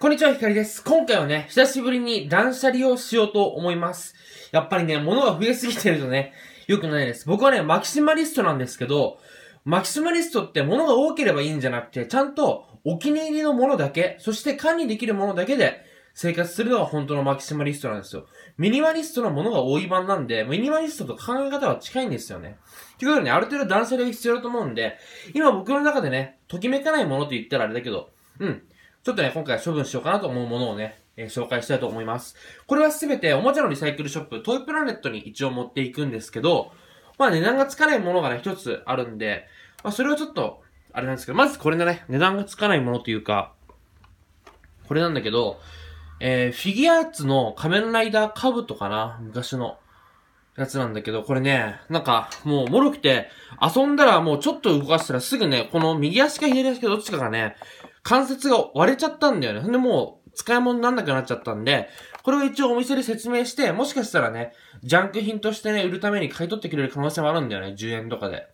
こんにちは、ひかりです。今回はね、久しぶりに断捨離をしようと思います。やっぱりね、物が増えすぎてるとね、良くないです。僕はね、マキシマリストなんですけど、マキシマリストって物が多ければいいんじゃなくて、ちゃんとお気に入りのものだけ、そして管理できるものだけで生活するのが本当のマキシマリストなんですよ。ミニマリストのものが多い版なんで、ミニマリストと考え方は近いんですよね。ということでね、ある程度断捨離が必要だと思うんで、今僕の中でね、ときめかないものと言ったらあれだけど、うん。ちょっとね、今回処分しようかなと思うものをね、えー、紹介したいと思います。これはすべておもちゃのリサイクルショップ、トイプラネットに一応持っていくんですけど、まあ値段がつかないものがね、一つあるんで、まあそれをちょっと、あれなんですけど、まずこれがね、値段がつかないものというか、これなんだけど、えー、フィギュアーツの仮面ライダーカブとかな昔のやつなんだけど、これね、なんか、もう、脆くて、遊んだらもうちょっと動かしたらすぐね、この右足か左足かどっちかがね、関節が割れちゃったんだよね。ほんでもう、使い物になんなくなっちゃったんで、これを一応お店で説明して、もしかしたらね、ジャンク品としてね、売るために買い取ってくれる可能性もあるんだよね。10円とかで。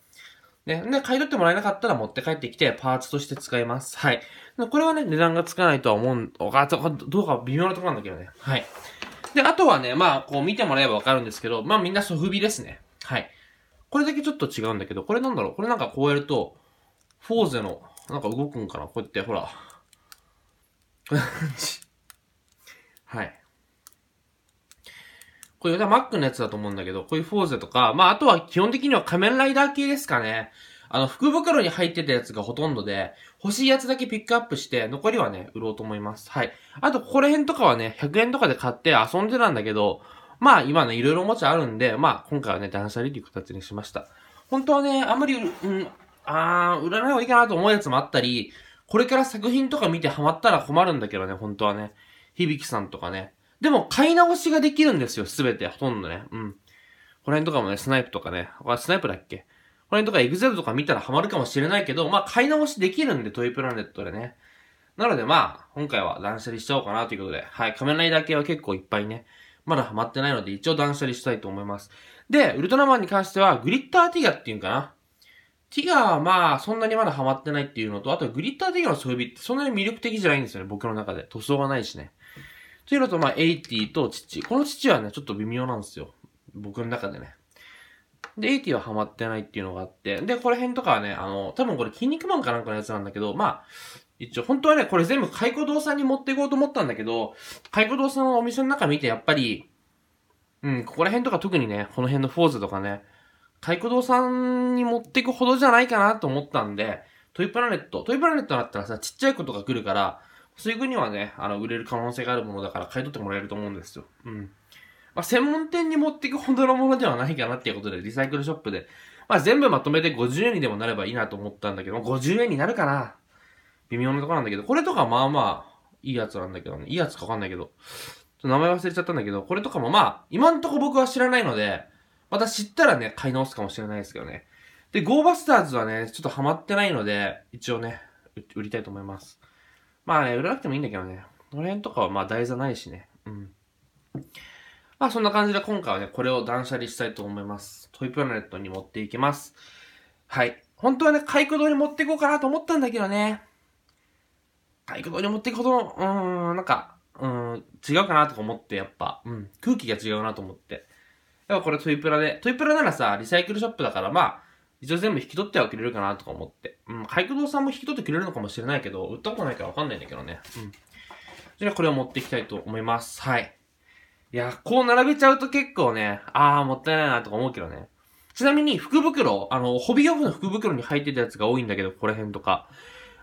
ね。で、買い取ってもらえなかったら持って帰ってきて、パーツとして使います。はい。これはね、値段がつかないとは思うか。どうか微妙なとこなんだけどね。はい。で、あとはね、まあ、こう見てもらえばわかるんですけど、まあみんなソフビですね。はい。これだけちょっと違うんだけど、これなんだろうこれなんかこうやると、フォーゼのなんか動くんかなこうやって、ほら。はい。これ、Mac のやつだと思うんだけど、こういうフォーゼとか、まあ、あとは基本的には仮面ライダー系ですかね。あの、福袋に入ってたやつがほとんどで、欲しいやつだけピックアップして、残りはね、売ろうと思います。はい。あと、ここら辺とかはね、100円とかで買って遊んでたんだけど、まあ、今ね、いろいろおもちゃあるんで、まあ、今回はね、断捨離という形にしました。本当はね、あんまり、うん、あー、売らない方がいいかなと思うやつもあったり、これから作品とか見てハマったら困るんだけどね、本当はね。響さんとかね。でも、買い直しができるんですよ、すべて、ほとんどね。うん。この辺とかもね、スナイプとかね。あ、スナイプだっけこの辺とかエグゼルとか見たらハマるかもしれないけど、まあ、買い直しできるんで、トイプラネットでね。なのでまあ、今回は断捨離しちゃおうかなということで、はい、仮面ライダー系は結構いっぱいね、まだハマってないので一応断捨離したいと思います。で、ウルトラマンに関しては、グリッターティガっていうんかなティガーまあ、そんなにまだハマってないっていうのと、あとグリッターティガーの装備ってそんなに魅力的じゃないんですよね、僕の中で。塗装がないしね。というのと、まあ、ティと父。この父はね、ちょっと微妙なんですよ。僕の中でね。で、エイティはハマってないっていうのがあって。で、これ辺とかはね、あの、多分これ筋肉マンかなんかのやつなんだけど、まあ、一応、本当はね、これ全部カイコ堂さんに持っていこうと思ったんだけど、カイコ堂さんのお店の中見て、やっぱり、うん、ここら辺とか特にね、この辺のフォーズとかね、体育堂さんに持っていくほどじゃないかなと思ったんで、トイプラネット、トイプラネットだったらさ、ちっちゃい子とか来るから、そういうにはね、あの、売れる可能性があるものだから買い取ってもらえると思うんですよ。うん。まあ、専門店に持っていくほどのものではないかなっていうことで、リサイクルショップで、まあ、全部まとめて50円にでもなればいいなと思ったんだけど、50円になるかな微妙なとこなんだけど、これとかまあまあ、いいやつなんだけどね。いいやつかわかんないけど。名前忘れちゃったんだけど、これとかもまあ、今んとこ僕は知らないので、また知ったらね、買い直すかもしれないですけどね。で、ゴーバスターズはね、ちょっとハマってないので、一応ね、売りたいと思います。まあね、売らなくてもいいんだけどね。この辺とかはまあ台座ないしね。うん。まあそんな感じで今回はね、これを断捨離したいと思います。トイプラネットに持っていきます。はい。本当はね、回顧堂に持っていこうかなと思ったんだけどね。回顧堂に持っていくほどうーん、なんか、うん、違うかなとか思って、やっぱ、うん、空気が違うなと思って。やっぱこれトイプラで、トイプラならさ、リサイクルショップだからまあ、一応全部引き取ってはくれるかなとか思って。うん、海堂さんも引き取ってくれるのかもしれないけど、売ったことないからわかんないんだけどね。うん。じゃあこれを持っていきたいと思います。はい。いや、こう並べちゃうと結構ね、あーもったいないなとか思うけどね。ちなみに福袋、あの、ホビーオフの福袋に入ってたやつが多いんだけど、ここら辺とか。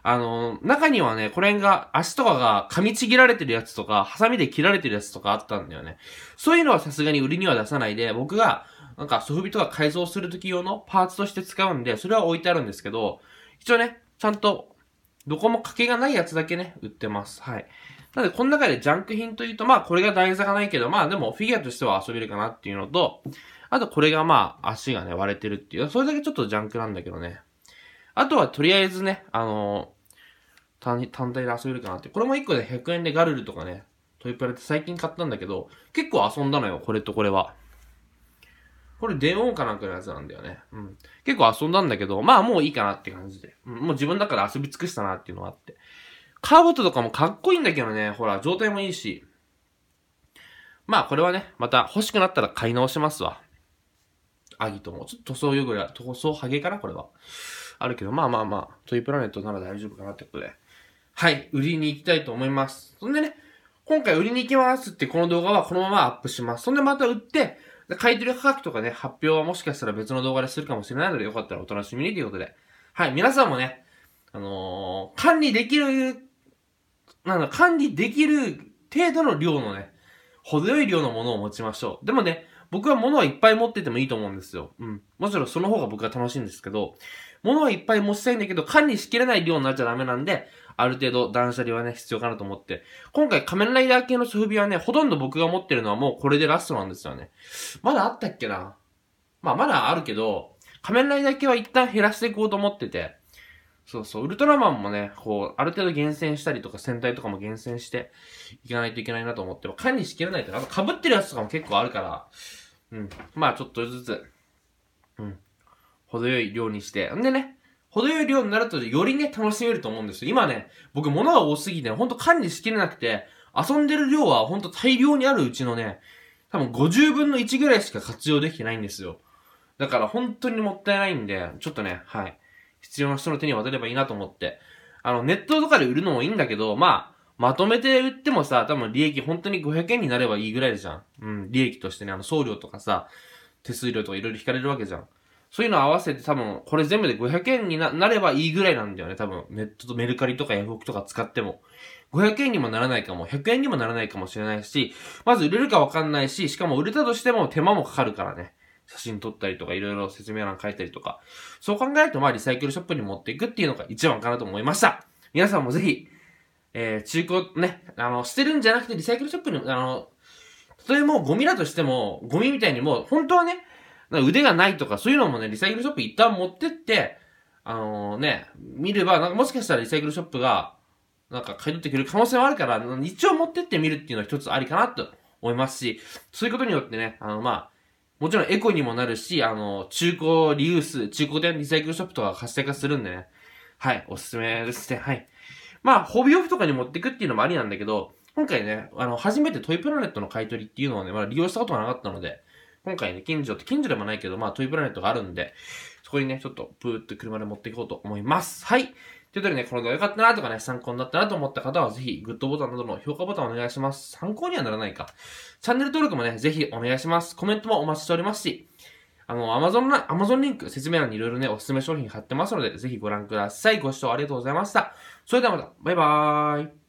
あの、中にはね、これが、足とかが噛みちぎられてるやつとか、ハサミで切られてるやつとかあったんだよね。そういうのはさすがに売りには出さないで、僕が、なんかソフビとか改造するとき用のパーツとして使うんで、それは置いてあるんですけど、一応ね、ちゃんと、どこも掛けがないやつだけね、売ってます。はい。なので、この中でジャンク品というと、まあ、これが台座がないけど、まあ、でも、フィギュアとしては遊べるかなっていうのと、あと、これがまあ、足がね、割れてるっていう、それだけちょっとジャンクなんだけどね。あとは、とりあえずね、あのー単体で遊べるかなって。これも1個で100円でガルルとかね、トイプラって最近買ったんだけど、結構遊んだのよ、これとこれは。これ電音かなんかのやつなんだよね。うん。結構遊んだんだけど、まあもういいかなって感じで。うん、もう自分だから遊び尽くしたなっていうのがあって。カーボットとかもかっこいいんだけどね、ほら、状態もいいし。まあこれはね、また欲しくなったら買い直しますわ。アギトも。ちょっと塗装汚れ、塗装ハゲかなこれは。あるけど、まあまあまあ、トイプラネットなら大丈夫かなってことで。はい、売りに行きたいと思います。そんでね、今回売りに行きますってこの動画はこのままアップします。そんでまた売って、買い取り価格とかね、発表はもしかしたら別の動画でするかもしれないので、よかったらお楽しみにということで。はい、皆さんもね、あのー、管理できる、なんだ、管理できる程度の量のね、程よい量のものを持ちましょう。でもね、僕は物はいっぱい持っててもいいと思うんですよ。うん。もちろんその方が僕は楽しいんですけど、物はいっぱい持ちたいんだけど、管理しきれない量になっちゃダメなんで、ある程度断捨離はね、必要かなと思って。今回仮面ライダー系のソフビはね、ほとんど僕が持ってるのはもうこれでラストなんですよね。まだあったっけなまあまだあるけど、仮面ライダー系は一旦減らしていこうと思ってて、そうそう、ウルトラマンもね、こう、ある程度厳選したりとか、戦隊とかも厳選していかないといけないなと思って、管理しきれないとか、あと被ってるやつとかも結構あるから、うん。まあ、ちょっとずつ、うん。程よい量にして。んでね、程よい量になるとよりね、楽しめると思うんですよ。今ね、僕物が多すぎて、ほんと管理しきれなくて、遊んでる量はほんと大量にあるうちのね、多分50分の1ぐらいしか活用できてないんですよ。だから本当にもったいないんで、ちょっとね、はい。必要な人の手に渡ればいいなと思って。あの、ネットとかで売るのもいいんだけど、まあ、まとめて売ってもさ、多分利益本当に500円になればいいぐらいじゃん。うん、利益としてね、あの、送料とかさ、手数料とかいろいろ引かれるわけじゃん。そういうの合わせて多分、これ全部で500円になればいいぐらいなんだよね、多分。ネットとメルカリとかヤフオクとか使っても。500円にもならないかも、100円にもならないかもしれないし、まず売れるかわかんないし、しかも売れたとしても手間もかかるからね。写真撮ったりとか、いろいろ説明欄書いたりとか。そう考えると、まあ、リサイクルショップに持っていくっていうのが一番かなと思いました。皆さんもぜひ、えー、中古、ね、あの、捨てるんじゃなくてリサイクルショップに、あの、それもゴミだとしても、ゴミみたいにもう、本当はね、腕がないとか、そういうのもね、リサイクルショップ一旦持ってって、あのー、ね、見れば、なんかもしかしたらリサイクルショップが、なんか買い取ってくる可能性はあるから、一応持ってってみるっていうのは一つありかなと思いますし、そういうことによってね、あの、まあ、もちろんエコにもなるし、あの、中古リユース、中古店リサイクルショップとか活性化するんでね。はい、おすすめですね。はい。まあ、ホビーオフとかに持ってくっていうのもありなんだけど、今回ね、あの、初めてトイプラネットの買い取りっていうのをね、まだ利用したことがなかったので、今回ね、近所って、近所でもないけど、まあ、トイプラネットがあるんで、そこにね、ちょっと、プーって車で持っていこうと思います。はい。ということでね、この動画良かったなとかね、参考になったなと思った方は、ぜひ、グッドボタンなどの評価ボタンお願いします。参考にはならないか。チャンネル登録もね、ぜひお願いします。コメントもお待ちしておりますし、あの、アマゾンの、アマゾンリンク、説明欄にいろいろね、おすすめ商品貼ってますので、ぜひご覧ください。ご視聴ありがとうございました。それではまた、バイバーイ。